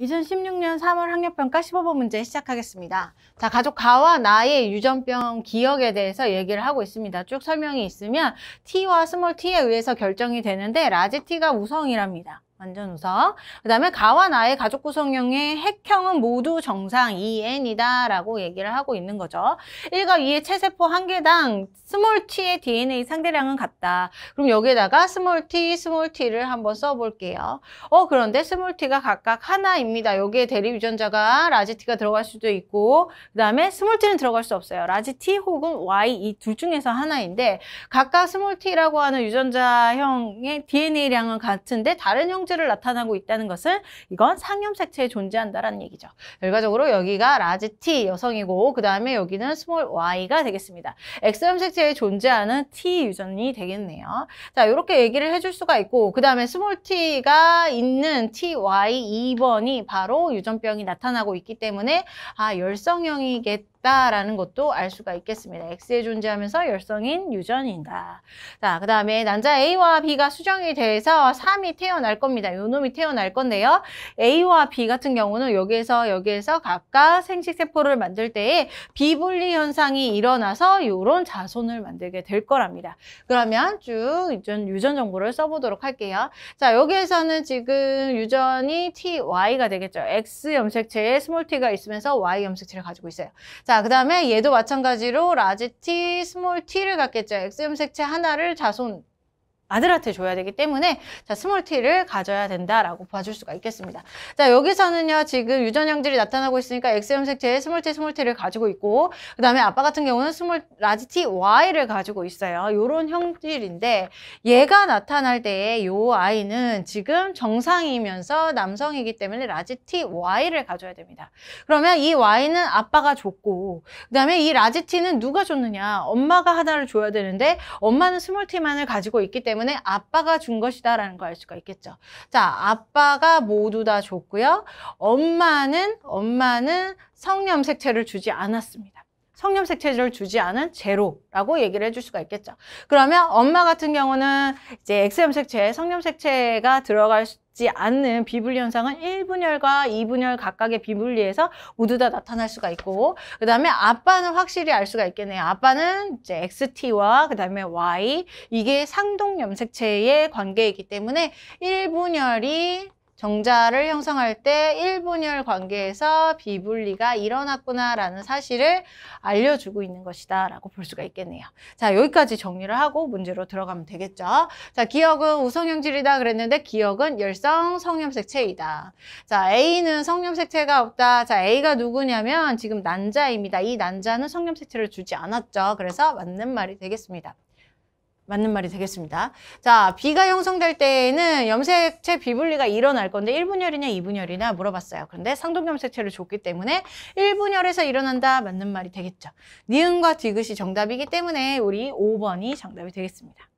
2016년 3월 학력평가 15번 문제 시작하겠습니다. 자, 가족 가와 나의 유전병 기억에 대해서 얘기를 하고 있습니다. 쭉 설명이 있으면 T와 스몰 T에 의해서 결정이 되는데 라지 T가 우성이랍니다. 완전 우석. 그 다음에 가와 나의 가족 구성형의 핵형은 모두 정상 EN이다 라고 얘기를 하고 있는 거죠. 1과 2의 체세포 한 개당 스몰 t의 DNA 상대량은 같다. 그럼 여기에다가 스몰 t, 스몰 t를 한번 써볼게요. 어 그런데 스몰 t가 각각 하나입니다. 여기에 대립 유전자가 라지 t가 들어갈 수도 있고 그 다음에 스몰 t는 들어갈 수 없어요. 라지 t 혹은 y 이 둘 중에서 하나인데 각각 스몰 t라고 하는 유전자형의 DNA량은 같은데 다른 형 성질을 나타나고 있다는 것은 이건 상염 색채에 존재한다라는 얘기죠. 결과적으로 여기가 라지 T 여성이고 그 다음에 여기는 스몰 Y가 되겠습니다. X염 색채에 존재하는 T 유전이 되겠네요. 자 이렇게 얘기를 해줄 수가 있고 그 다음에 스몰 T가 있는 TY 2번이 바로 유전병이 나타나고 있기 때문에 아 열성형이겠 같다라는 것도 알 수가 있겠습니다. X에 존재하면서 열성인 유전인다. 자, 그 다음에 난자 A와 B가 수정이 돼서 3이 태어날 겁니다. 요 놈이 태어날 건데요. A와 B 같은 경우는 여기에서 여기에서 각각 생식세포를 만들 때에 비분리 현상이 일어나서 요런 자손을 만들게 될 거랍니다. 그러면 쭉 유전, 유전 정보를 써보도록 할게요. 자, 여기에서는 지금 유전이 TY가 되겠죠. X 염색체에 스몰 T가 있으면서 Y 염색체를 가지고 있어요. 자, 자, 그 다음에 얘도 마찬가지로 라지 T, 스몰 T를 갖겠죠. X염색체 하나를 자손 아들한테 줘야 되기 때문에 자 스몰 t를 가져야 된다라고 봐줄 수가 있겠습니다. 자 여기서는요 지금 유전형들이 나타나고 있으니까 x 염색체에 스몰 t 스몰 t를 가지고 있고 그 다음에 아빠 같은 경우는 스몰 라지 t y를 가지고 있어요. 요런 형질인데 얘가 나타날 때에 요 아이는 지금 정상이면서 남성이기 때문에 라지 t y를 가져야 됩니다. 그러면 이 y는 아빠가 줬고 그 다음에 이 라지 t는 누가 줬느냐 엄마가 하나를 줘야 되는데 엄마는 스몰 t만을 가지고 있기 때문에 때문에 아빠가 준 것이다라는 걸 알 수가 있겠죠. 자, 아빠가 모두 다 줬고요. 엄마는 엄마는 성염 색체를 주지 않았습니다. 성염색 체제를 주지 않은 제로라고 얘기를 해줄 수가 있겠죠. 그러면 엄마 같은 경우는 이제 X염색체, 성염색체가 들어가지 않는 비분리 현상은 1분열과 2분열 각각의 비분리에서 모두 다 나타날 수가 있고 그 다음에 아빠는 확실히 알 수가 있겠네요. 아빠는 이제 XT와 그 다음에 Y 이게 상동염색체의 관계이기 때문에 1분열이 정자를 형성할 때 1분열 관계에서 비분리가 일어났구나라는 사실을 알려주고 있는 것이다 라고 볼 수가 있겠네요. 자 여기까지 정리를 하고 문제로 들어가면 되겠죠. 자 기억은 우성형질이다 그랬는데 기억은 열성 성염색체이다. 자 A는 성염색체가 없다. 자 A가 누구냐면 지금 난자입니다. 이 난자는 성염색체를 주지 않았죠. 그래서 맞는 말이 되겠습니다. 맞는 말이 되겠습니다. 자, 비가 형성될 때에는 염색체 비분리가 일어날 건데 1분열이냐 2분열이냐 물어봤어요. 그런데 상동 염색체를 줬기 때문에 1분열에서 일어난다 맞는 말이 되겠죠. 니은과 디귿이 정답이기 때문에 우리 5번이 정답이 되겠습니다.